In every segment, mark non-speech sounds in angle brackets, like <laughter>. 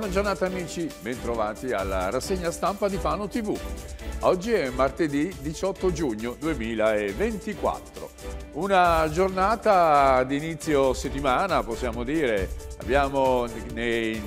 Buona giornata amici, bentrovati alla rassegna stampa di Fano TV. Oggi è martedì 18 giugno 2024. Una giornata di inizio settimana, possiamo dire. Abbiamo nel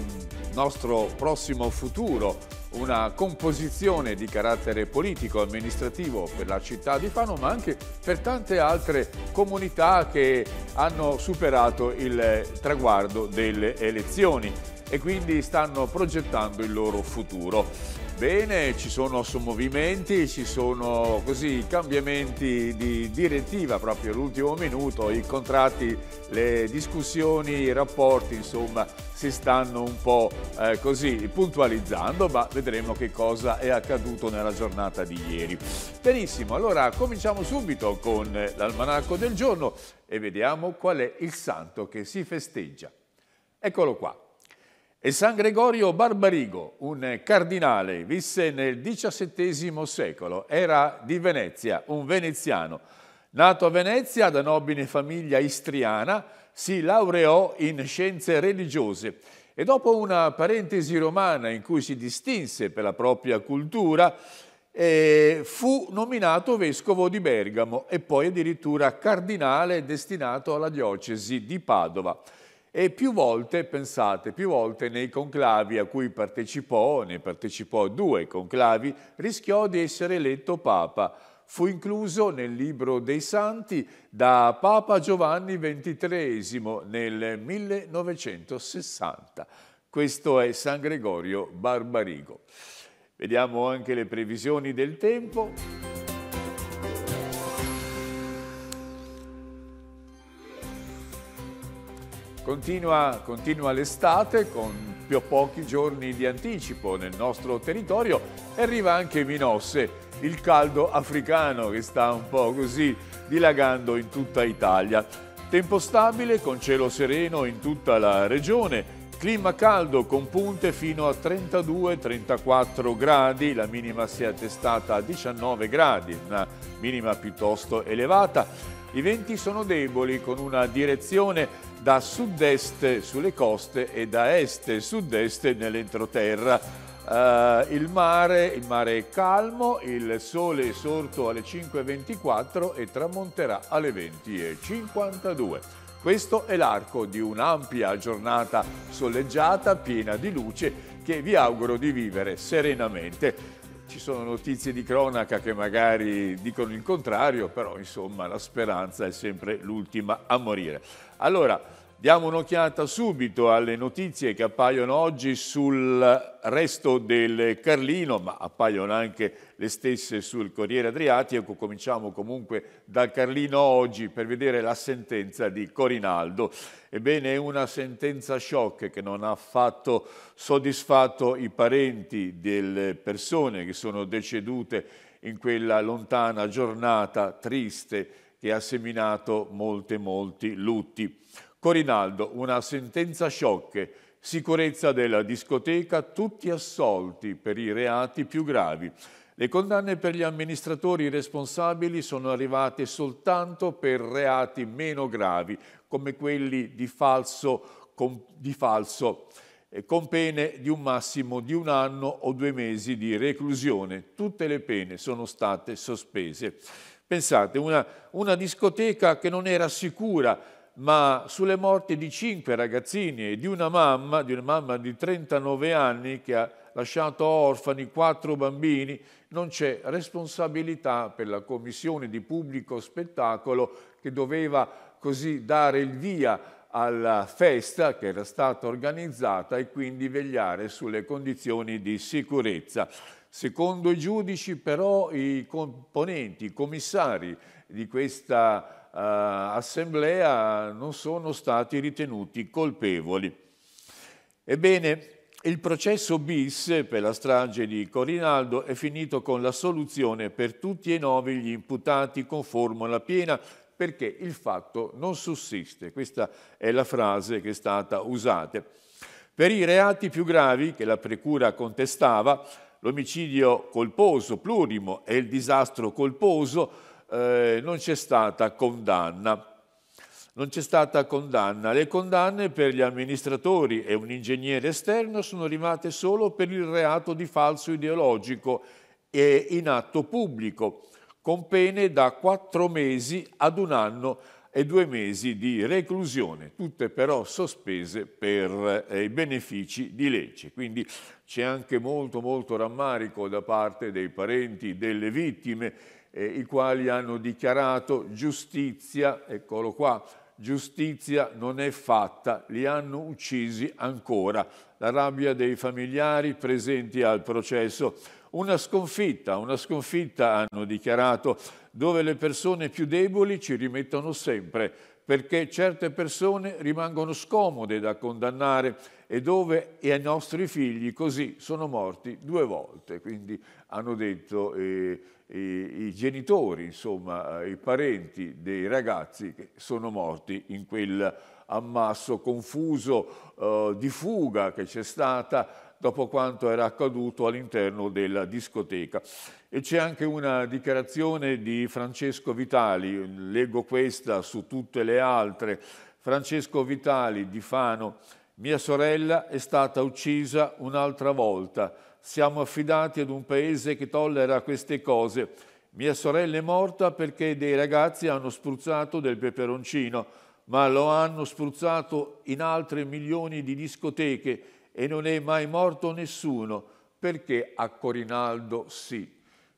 nostro prossimo futuro una composizione di carattere politico, amministrativo per la città di Fano, ma anche per tante altre comunità che hanno superato il traguardo delle elezioni e quindi stanno progettando il loro futuro bene, ci sono sommovimenti, ci sono così cambiamenti di direttiva proprio all'ultimo minuto, i contratti, le discussioni, i rapporti, insomma, si stanno un po' eh, così puntualizzando, ma vedremo che cosa è accaduto nella giornata di ieri. Benissimo, allora cominciamo subito con eh, l'almanacco del giorno e vediamo qual è il santo che si festeggia. Eccolo qua. E San Gregorio Barbarigo, un cardinale, visse nel XVII secolo, era di Venezia, un veneziano. Nato a Venezia da nobile famiglia istriana, si laureò in scienze religiose e dopo una parentesi romana in cui si distinse per la propria cultura, eh, fu nominato vescovo di Bergamo e poi addirittura cardinale destinato alla diocesi di Padova. E più volte, pensate, più volte nei conclavi a cui partecipò, ne partecipò a due conclavi, rischiò di essere eletto Papa. Fu incluso nel libro dei Santi da Papa Giovanni XXIII nel 1960. Questo è San Gregorio Barbarigo. Vediamo anche le previsioni del tempo. Continua, continua l'estate con più o pochi giorni di anticipo nel nostro territorio e arriva anche Minosse, il caldo africano che sta un po' così dilagando in tutta Italia. Tempo stabile con cielo sereno in tutta la regione, clima caldo con punte fino a 32-34 gradi, la minima si è attestata a 19 gradi, una minima piuttosto elevata. I venti sono deboli con una direzione da sud-est sulle coste e da est-sud-est nell'entroterra. Uh, il, mare, il, mare, è calmo, il sole è sorto alle 5.24 e tramonterà alle 20.52. Questo è l'arco di un'ampia giornata soleggiata, piena di luce, che vi auguro di vivere serenamente ci sono notizie di cronaca che magari dicono il contrario, però insomma la speranza è sempre l'ultima a morire. Allora, Diamo un'occhiata subito alle notizie che appaiono oggi sul resto del Carlino, ma appaiono anche le stesse sul Corriere Adriatico. Cominciamo comunque dal Carlino oggi per vedere la sentenza di Corinaldo. Ebbene, è una sentenza shock che non ha affatto soddisfatto i parenti delle persone che sono decedute in quella lontana giornata triste che ha seminato molte, molti lutti. Corinaldo, una sentenza shock, sicurezza della discoteca, tutti assolti per i reati più gravi. Le condanne per gli amministratori responsabili sono arrivate soltanto per reati meno gravi, come quelli di falso, con, di falso eh, con pene di un massimo di un anno o due mesi di reclusione. Tutte le pene sono state sospese. Pensate, una, una discoteca che non era sicura ma sulle morti di cinque ragazzini e di una mamma, di una mamma di 39 anni che ha lasciato orfani quattro bambini, non c'è responsabilità per la commissione di pubblico spettacolo che doveva così dare il via alla festa che era stata organizzata e quindi vegliare sulle condizioni di sicurezza. Secondo i giudici però i componenti, i commissari di questa eh, assemblea non sono stati ritenuti colpevoli. Ebbene, il processo bis per la strage di Corinaldo è finito con l'assoluzione per tutti e nove gli imputati con formula piena perché il fatto non sussiste. Questa è la frase che è stata usata. Per i reati più gravi che la Precura contestava, l'omicidio colposo, plurimo e il disastro colposo, eh, non c'è stata condanna. Non c'è stata condanna. Le condanne per gli amministratori e un ingegnere esterno sono rimate solo per il reato di falso ideologico e in atto pubblico, con pene da quattro mesi ad un anno e due mesi di reclusione, tutte però sospese per eh, i benefici di legge. Quindi c'è anche molto molto rammarico da parte dei parenti delle vittime eh, i quali hanno dichiarato giustizia, eccolo qua, giustizia non è fatta, li hanno uccisi ancora. La rabbia dei familiari presenti al processo. Una sconfitta, una sconfitta hanno dichiarato, dove le persone più deboli ci rimettono sempre, perché certe persone rimangono scomode da condannare e dove e ai nostri figli così sono morti due volte, quindi hanno detto eh, i, i, genitori, insomma eh, i parenti dei ragazzi che sono morti in quel ammasso confuso eh, di fuga che c'è stata dopo quanto era accaduto all'interno della discoteca. E c'è anche una dichiarazione di Francesco Vitali, leggo questa su tutte le altre, Francesco Vitali di Fano, mia sorella è stata uccisa un'altra volta. Siamo affidati ad un paese che tollera queste cose. Mia sorella è morta perché dei ragazzi hanno spruzzato del peperoncino, ma lo hanno spruzzato in altre milioni di discoteche e non è mai morto nessuno. Perché a Corinaldo sì?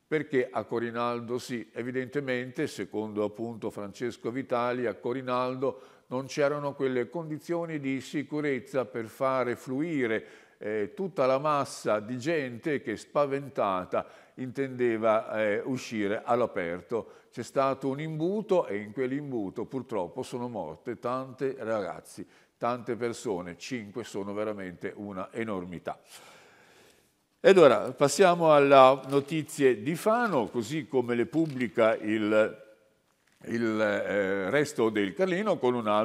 Perché a Corinaldo sì? Evidentemente, secondo appunto Francesco Vitali, a Corinaldo non c'erano quelle condizioni di sicurezza per fare fluire eh, tutta la massa di gente che spaventata intendeva eh, uscire all'aperto. C'è stato un imbuto e in quell'imbuto purtroppo sono morte tante ragazzi, tante persone, cinque sono veramente una enormità. Ed ora passiamo alla notizie di Fano, così come le pubblica il il eh, resto del Carlino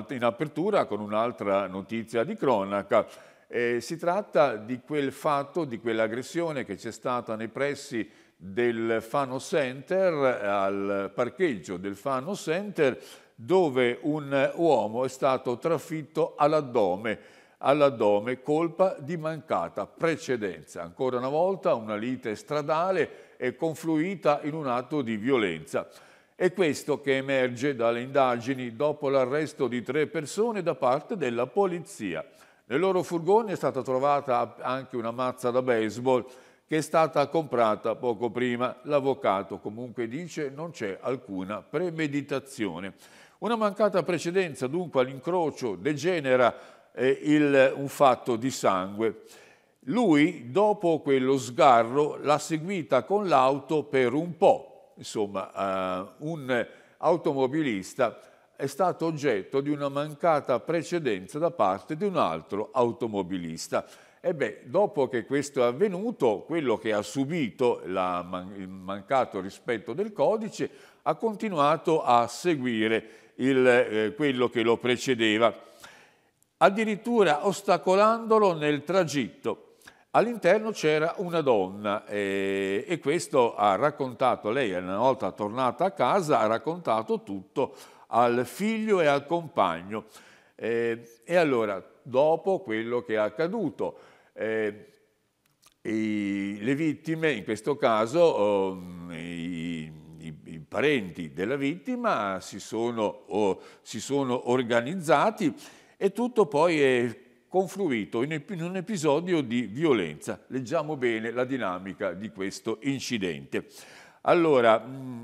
in apertura con un'altra notizia di cronaca. Eh, si tratta di quel fatto, di quell'aggressione che c'è stata nei pressi del Fano Center, al parcheggio del Fano Center, dove un uomo è stato trafitto all'addome all'addome colpa di mancata precedenza. Ancora una volta una lite stradale è confluita in un atto di violenza. È questo che emerge dalle indagini dopo l'arresto di tre persone da parte della polizia. Nel loro furgone è stata trovata anche una mazza da baseball che è stata comprata poco prima. L'avvocato comunque dice non c'è alcuna premeditazione. Una mancata precedenza dunque all'incrocio degenera eh, il, un fatto di sangue. Lui, dopo quello sgarro, l'ha seguita con l'auto per un po', insomma, uh, un automobilista è stato oggetto di una mancata precedenza da parte di un altro automobilista. Ebbene, dopo che questo è avvenuto, quello che ha subito la, il mancato rispetto del codice ha continuato a seguire il, eh, quello che lo precedeva, addirittura ostacolandolo nel tragitto. All'interno c'era una donna e, eh, e, questo ha raccontato, lei una volta tornata a casa, ha raccontato tutto al figlio e al compagno. Eh, e allora, dopo quello che è accaduto, eh, i, le vittime, in questo caso um, i, i, i, parenti della vittima, si sono, oh, si sono organizzati e tutto poi è confluito in un episodio di violenza. Leggiamo bene la dinamica di questo incidente. Allora,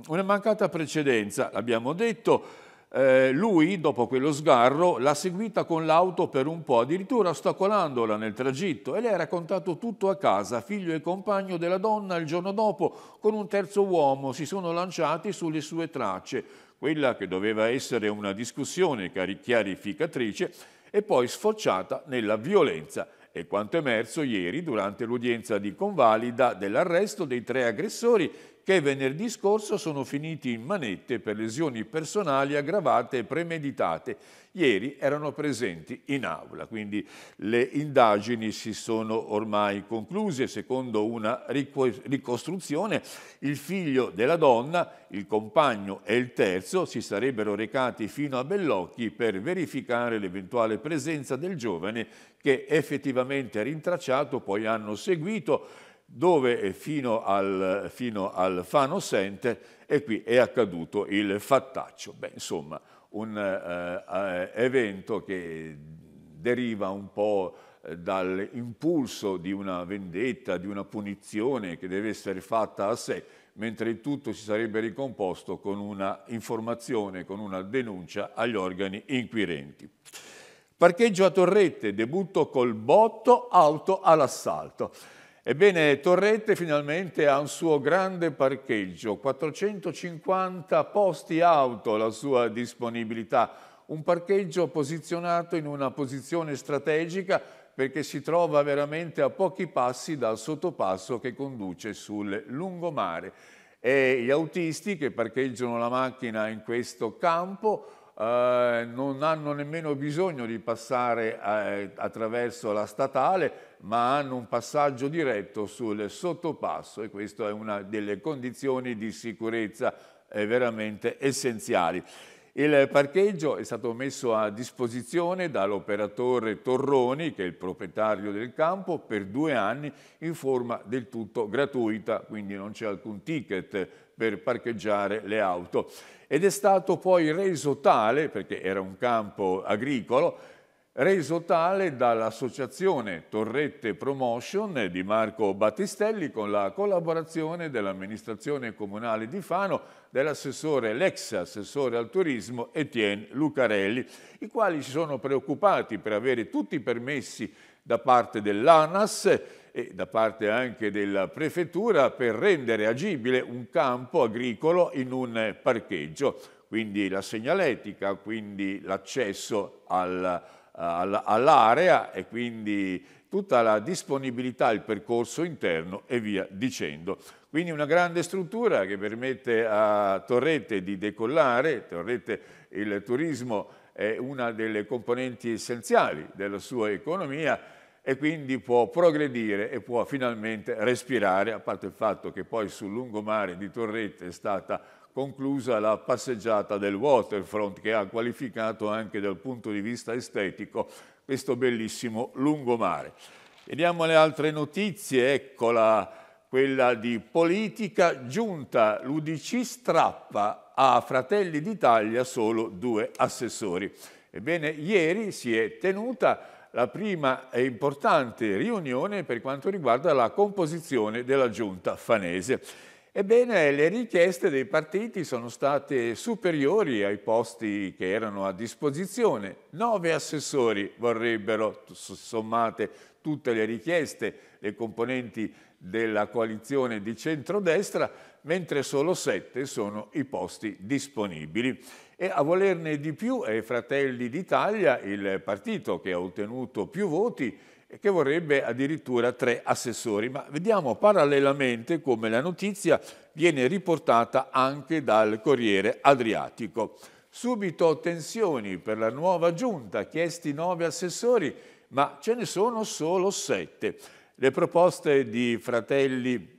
una mancata precedenza, l'abbiamo detto, eh, lui, dopo quello sgarro, l'ha seguita con l'auto per un po', addirittura ostacolandola nel tragitto e le ha raccontato tutto a casa, figlio e compagno della donna, il giorno dopo, con un terzo uomo, si sono lanciati sulle sue tracce. Quella che doveva essere una discussione chiarificatrice e poi sfociata nella violenza. È quanto emerso ieri durante l'udienza di convalida dell'arresto dei tre aggressori che venerdì scorso sono finiti in manette per lesioni personali aggravate e premeditate. Ieri erano presenti in aula, quindi le indagini si sono ormai concluse. Secondo una ricostruzione, il figlio della donna, il compagno e il terzo si sarebbero recati fino a Bellocchi per verificare l'eventuale presenza del giovane che effettivamente rintracciato poi hanno seguito dove fino al, fino al Fano Center e qui è accaduto il fattaccio. Beh, insomma, un eh, eh evento che deriva un po' eh, dall'impulso di una vendetta, di una punizione che deve essere fatta a sé, mentre il tutto si sarebbe ricomposto con una informazione, con una denuncia agli organi inquirenti. Parcheggio a Torrette, debutto col botto, auto all'assalto. Ebbene, Torrette finalmente ha un suo grande parcheggio, 450 posti auto la sua disponibilità, un parcheggio posizionato in una posizione strategica perché si trova veramente a pochi passi dal sottopasso che conduce sul lungomare. E gli autisti che parcheggiano la macchina in questo campo eh, non hanno nemmeno bisogno di passare eh, attraverso la statale ma hanno un passaggio diretto sul sottopasso e questa è una delle condizioni di sicurezza eh, veramente essenziali. Il parcheggio è stato messo a disposizione dall'operatore Torroni, che è il proprietario del campo, per due anni in forma del tutto gratuita, quindi non c'è alcun ticket per parcheggiare le auto. Ed è stato poi reso tale, perché era un campo agricolo, reso tale dall'associazione Torrette Promotion di Marco Battistelli con la collaborazione dell'amministrazione comunale di Fano, dell'assessore, l'ex assessore al turismo Etienne Lucarelli, i quali si sono preoccupati per avere tutti i permessi da parte dell'ANAS e da parte anche della prefettura per rendere agibile un campo agricolo in un parcheggio, quindi la segnaletica, quindi l'accesso al all'area e quindi tutta la disponibilità, il percorso interno e via dicendo. Quindi una grande struttura che permette a Torrette di decollare, Torrette il turismo è una delle componenti essenziali della sua economia e quindi può progredire e può finalmente respirare, a parte il fatto che poi sul lungomare di Torrette è stata conclusa la passeggiata del waterfront che ha qualificato anche dal punto di vista estetico questo bellissimo lungomare. Vediamo le altre notizie, eccola quella di politica, giunta l'Udc strappa a Fratelli d'Italia solo due assessori. Ebbene, ieri si è tenuta la prima e importante riunione per quanto riguarda la composizione della giunta fanese. Ebbene, le richieste dei partiti sono state superiori ai posti che erano a disposizione. Nove assessori vorrebbero, sommate tutte le richieste, le componenti della coalizione di centrodestra, mentre solo sette sono i posti disponibili. E a volerne di più è Fratelli d'Italia, il partito che ha ottenuto più voti, che vorrebbe addirittura tre assessori. Ma vediamo parallelamente come la notizia viene riportata anche dal Corriere Adriatico. Subito tensioni per la nuova giunta, chiesti nove assessori, ma ce ne sono solo sette. Le proposte di Fratelli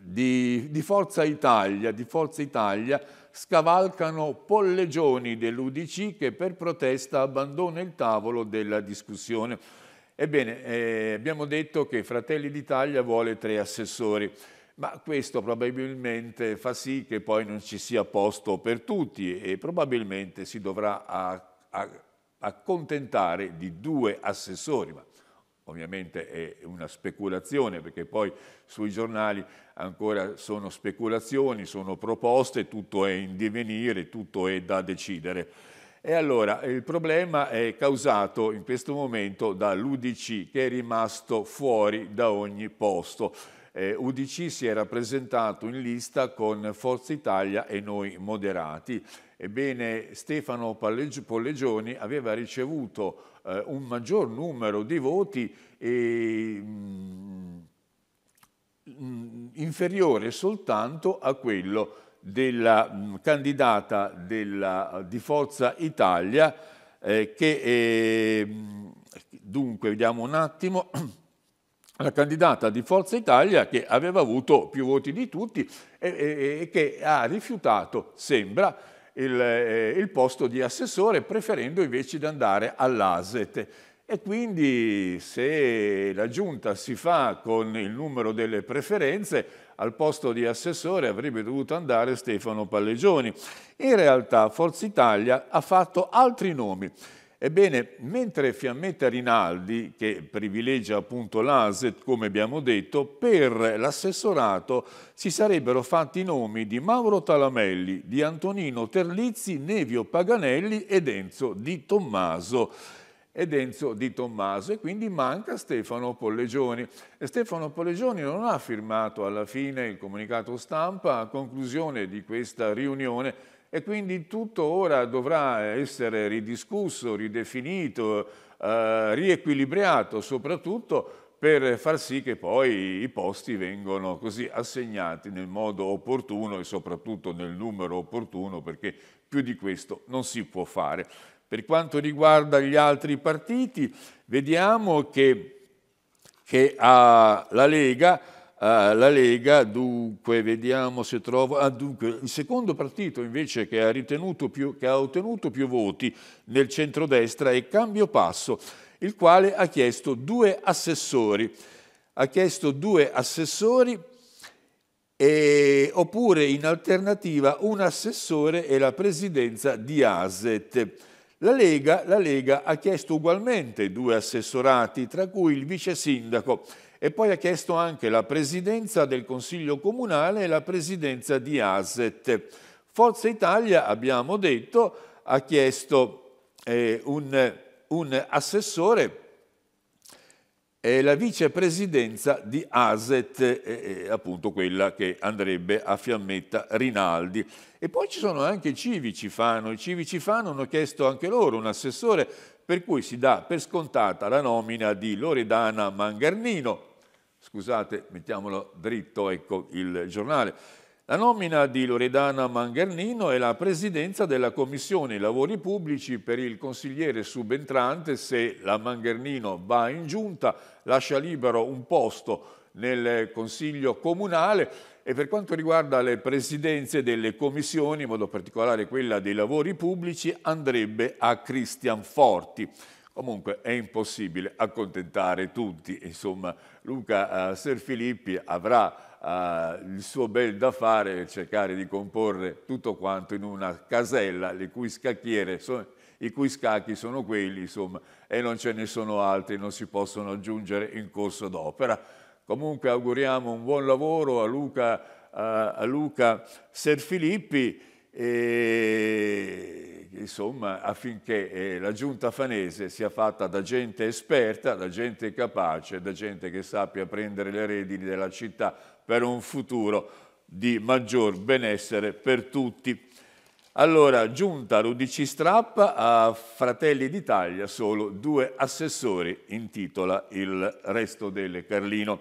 di, di, Forza, Italia, di Forza Italia scavalcano pollegioni dell'Udc che per protesta abbandona il tavolo della discussione. Ebbene, eh, abbiamo detto che Fratelli d'Italia vuole tre assessori, ma questo probabilmente fa sì che poi non ci sia posto per tutti e probabilmente si dovrà a, a, accontentare di due assessori. Ma ovviamente è una speculazione perché poi sui giornali ancora sono speculazioni, sono proposte, tutto è in divenire, tutto è da decidere. E allora il problema è causato in questo momento dall'UDC che è rimasto fuori da ogni posto. Eh, UDC si era presentato in lista con Forza Italia e noi moderati. Ebbene, Stefano Pollegioni aveva ricevuto eh, un maggior numero di voti e, mh, mm, mh, mm, inferiore soltanto a quello della mh, mm, candidata della, eh, di Forza Italia eh, che eh, dunque vediamo un attimo <clears throat> la candidata di Forza Italia che aveva avuto più voti di tutti e, e che ha rifiutato, sembra, il, eh, il, posto di assessore preferendo invece di andare all'ASET. E quindi se la giunta si fa con il numero delle preferenze al posto di assessore avrebbe dovuto andare Stefano Pallegioni. In realtà Forza Italia ha fatto altri nomi. Ebbene, mentre Fiammetta Rinaldi, che privilegia appunto l'ASET, come abbiamo detto, per l'assessorato si sarebbero fatti i nomi di Mauro Talamelli, di Antonino Terlizzi, Nevio Paganelli ed Enzo Di Tommaso ed Enzo Di Tommaso e quindi manca Stefano Pollegioni. E Stefano Pollegioni non ha firmato alla fine il comunicato stampa a conclusione di questa riunione e quindi tutto ora dovrà essere ridiscusso, ridefinito, eh, riequilibrato soprattutto per far sì che poi i posti vengano così assegnati nel modo opportuno e soprattutto nel numero opportuno perché più di questo non si può fare. Per quanto riguarda gli altri partiti, vediamo che, che ah, la Lega Uh, la Lega, dunque, vediamo se trovo... Ah, dunque, il secondo partito invece che ha, più, che ha, ottenuto più voti nel centrodestra è Cambio Passo, il quale ha chiesto due assessori. Ha chiesto due assessori e... oppure in alternativa un assessore e la presidenza di ASET. La Lega, la Lega, ha chiesto ugualmente due assessorati, tra cui il vice sindaco, e poi ha chiesto anche la presidenza del Consiglio Comunale e la presidenza di ASET. Forza Italia, abbiamo detto, ha chiesto eh, un, un assessore eh, la vicepresidenza di ASET, eh, appunto quella che andrebbe a Fiammetta Rinaldi. E poi ci sono anche i civici Fano, i civici Fano hanno chiesto anche loro un assessore, per cui si dà per scontata la nomina di Loredana Mangarnino. Scusate, mettiamolo dritto, ecco il giornale la nomina di Loredana Manghernino è la presidenza della Commissione Lavori Pubblici per il consigliere subentrante se la Manghernino va in giunta, lascia libero un posto nel Consiglio Comunale e per quanto riguarda le presidenze delle commissioni, in modo particolare quella dei lavori pubblici, andrebbe a Cristian Forti. Comunque è impossibile accontentare tutti, insomma Luca eh, Serfilippi avrà ha il suo bel da fare e cercare di comporre tutto quanto in una casella le cui scacchiere sono, i cui scacchi sono quelli, insomma, e non ce ne sono altri, non si possono aggiungere in corso d'opera. Comunque auguriamo un buon lavoro a Luca, a, Luca Serfilippi e, insomma, affinché eh, la giunta fanese sia fatta da gente esperta, da gente capace, da gente che sappia prendere le redini della città per un futuro di maggior benessere per tutti. Allora, giunta Rudici Strappa a Fratelli d'Italia, solo due assessori, intitola il resto del Carlino.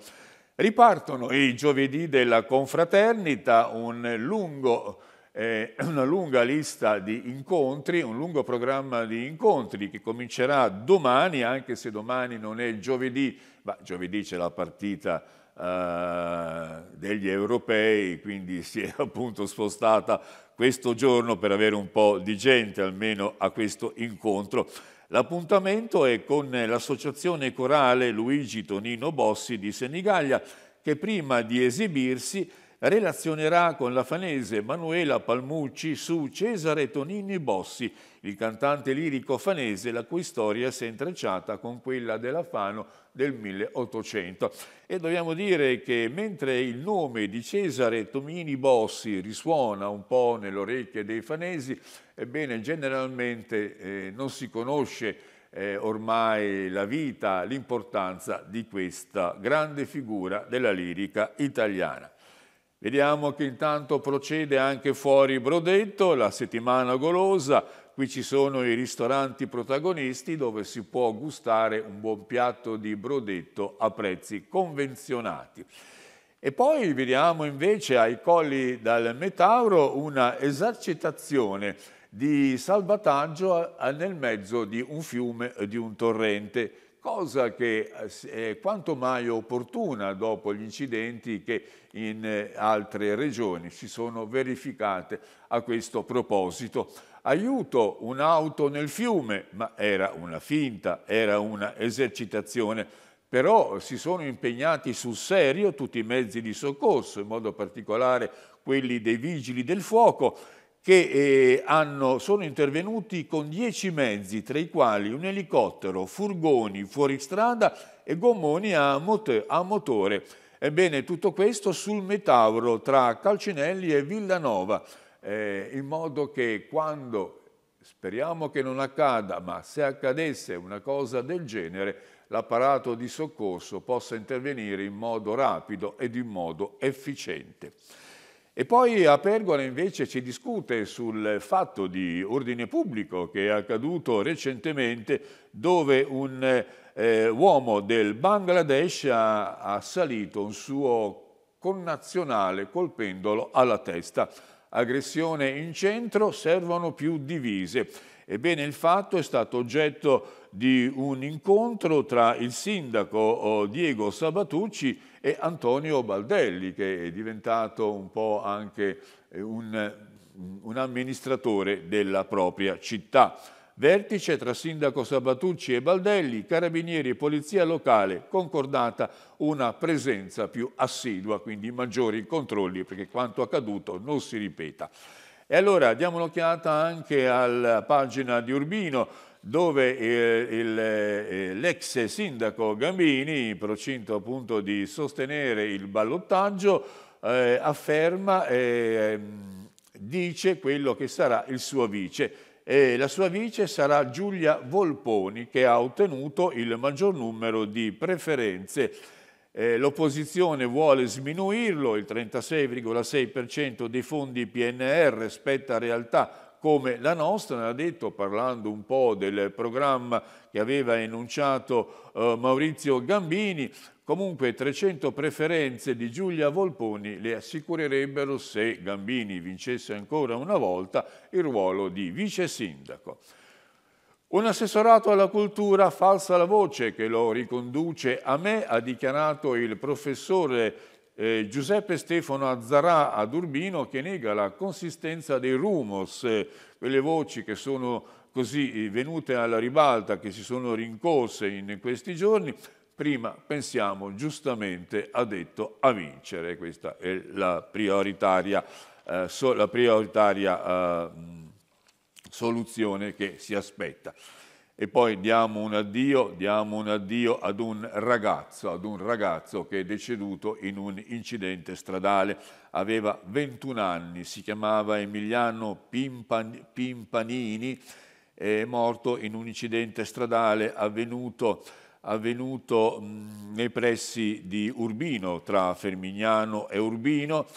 Ripartono i giovedì della confraternita, un lungo, eh, una lunga lista di incontri, un lungo programma di incontri che comincerà domani, anche se domani non è giovedì, ma giovedì c'è la partita eh, degli europei, quindi si è <laughs> appunto spostata questo giorno per avere un po' di gente almeno a questo incontro. L'appuntamento è con l'associazione corale Luigi Tonino Bossi di Senigallia che prima di esibirsi relazionerà con la fanese Manuela Palmucci su Cesare Tonini Bossi, il cantante lirico fanese la cui storia si è intrecciata con quella della Fano del 1800. E dobbiamo dire che mentre il nome di Cesare Tonini Bossi risuona un po' nelle orecchie dei fanesi, ebbene generalmente eh, non si conosce eh, ormai la vita, l'importanza di questa grande figura della lirica italiana. Vediamo che intanto procede anche fuori Brodetto, la settimana golosa, qui ci sono i ristoranti protagonisti dove si può gustare un buon piatto di Brodetto a prezzi convenzionati. E poi vediamo invece ai colli dal Metauro una esercitazione di salvataggio nel mezzo di un fiume, di un torrente cosa che eh, è quanto mai opportuna dopo gli incidenti che in eh, altre regioni si sono verificate a questo proposito. Aiuto un'auto nel fiume, ma era una finta, era un'esercitazione, però si sono impegnati sul serio tutti i mezzi di soccorso, in modo particolare quelli dei vigili del fuoco, che eh, hanno, sono intervenuti con dieci mezzi, tra i quali un elicottero, furgoni, fuoristrada e gommoni a, mot a motore. Ebbene, tutto questo sul Metauro tra Calcinelli e Villanova, eh, in modo che quando, speriamo che non accada, ma se accadesse una cosa del genere, l'apparato di soccorso possa intervenire in modo rapido ed in modo efficiente. E poi a Pergola invece si discute sul fatto di ordine pubblico che è accaduto recentemente dove un eh, uomo del Bangladesh ha assalito un suo connazionale colpendolo alla testa. Aggressione in centro, servono più divise. Ebbene il fatto è stato oggetto di un incontro tra il sindaco oh, Diego Sabatucci e Antonio Baldelli, che è diventato un po' anche eh, un, un amministratore della propria città. Vertice tra sindaco Sabatucci e Baldelli, carabinieri e polizia locale, concordata una presenza più assidua, quindi maggiori controlli, perché quanto accaduto non si ripeta. E allora diamo un'occhiata anche alla pagina di Urbino, dove eh, l'ex sindaco Gambini, in procinto appunto di sostenere il ballottaggio, eh, afferma, eh, dice quello che sarà il suo vice. E la sua vice sarà Giulia Volponi, che ha ottenuto il maggior numero di preferenze. Eh, L'opposizione vuole sminuirlo, il 36,6% dei fondi PNR spetta a realtà come la nostra, ha detto parlando un po' del programma che aveva enunciato eh, Maurizio Gambini, comunque 300 preferenze di Giulia Volponi le assicurerebbero se Gambini vincesse ancora una volta il ruolo di vice sindaco. Un assessorato alla cultura falsa la voce che lo riconduce a me, ha dichiarato il professore eh, Giuseppe Stefano Azzarà ad Urbino che nega la consistenza dei rumors, eh, quelle voci che sono così eh, venute alla ribalta, che si sono rincorse in questi giorni, prima pensiamo giustamente, ha detto, a vincere. Questa è la prioritaria, eh, so, la prioritaria ehm, soluzione che si aspetta. E poi diamo un addio, diamo un addio ad un ragazzo, ad un ragazzo che è deceduto in un incidente stradale. Aveva 21 anni, si chiamava Emiliano Pimpan Pimpanini, è morto in un incidente stradale avvenuto, avvenuto mm, nei pressi di Urbino, tra Fermignano e Urbino.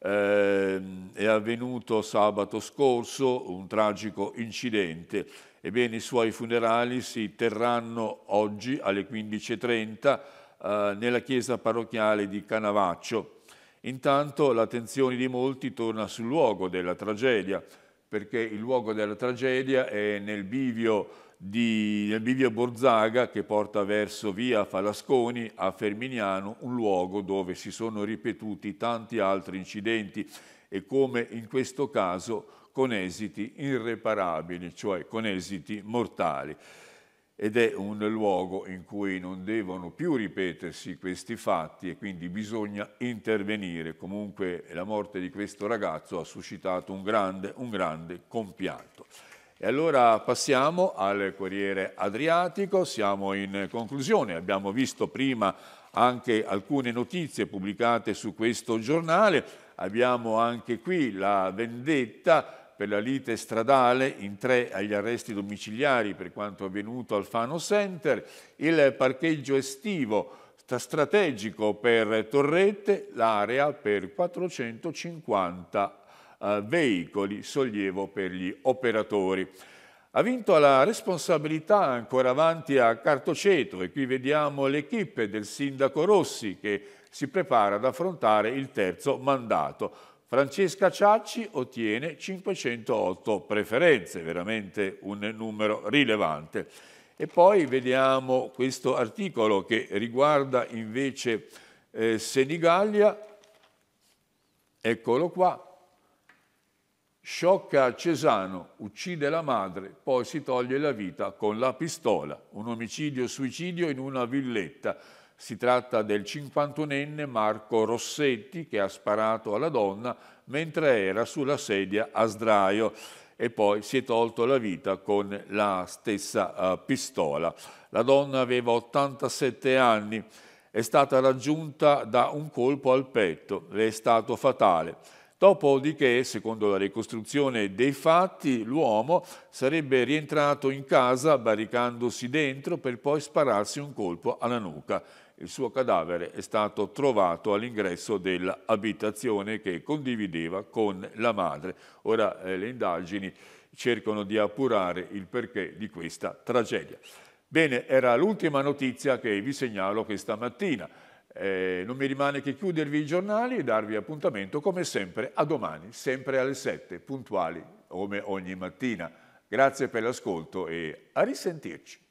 Eh, è avvenuto sabato scorso un tragico incidente Ebbene, i suoi funerali si terranno oggi alle 15.30 eh, nella chiesa parrocchiale di Canavaccio. Intanto l'attenzione di molti torna sul luogo della tragedia, perché il luogo della tragedia è nel bivio, di, nel bivio Borzaga che porta verso via Falasconi a Ferminiano, un luogo dove si sono ripetuti tanti altri incidenti e come in questo caso con esiti irreparabili, cioè con esiti mortali. Ed è un luogo in cui non devono più ripetersi questi fatti e quindi bisogna intervenire. Comunque la morte di questo ragazzo ha suscitato un grande, un grande compianto. E allora passiamo al Corriere Adriatico, siamo in conclusione, abbiamo visto prima anche alcune notizie pubblicate su questo giornale, abbiamo anche qui la vendetta per la lite stradale, in tre agli arresti domiciliari per quanto avvenuto al Fano Center, il parcheggio estivo strategico per Torrette, l'area per 450 eh, veicoli, sollievo per gli operatori. Ha vinto la responsabilità ancora avanti a Cartoceto e qui vediamo l'equipe del sindaco Rossi che si prepara ad affrontare il terzo mandato. Francesca Ciacci ottiene 508 preferenze, veramente un numero rilevante. E poi vediamo questo articolo che riguarda invece eh, Senigallia, eccolo qua, Sciocca Cesano, uccide la madre, poi si toglie la vita con la pistola. Un omicidio-suicidio in una villetta. Si tratta del 51enne Marco Rossetti che ha sparato alla donna mentre era sulla sedia a sdraio e poi si è tolto la vita con la stessa eh, pistola. La donna aveva 87 anni, è stata raggiunta da un colpo al petto, le è stato fatale. Dopodiché, secondo la ricostruzione dei fatti, l'uomo sarebbe rientrato in casa barricandosi dentro per poi spararsi un colpo alla nuca il suo cadavere è stato trovato all'ingresso dell'abitazione che condivideva con la madre. Ora eh, le indagini cercano di appurare il perché di questa tragedia. Bene, era l'ultima notizia che vi segnalo questa mattina. Eh, non mi rimane che chiudervi i giornali e darvi appuntamento come sempre a domani, sempre alle 7, puntuali come ogni mattina. Grazie per l'ascolto e a risentirci.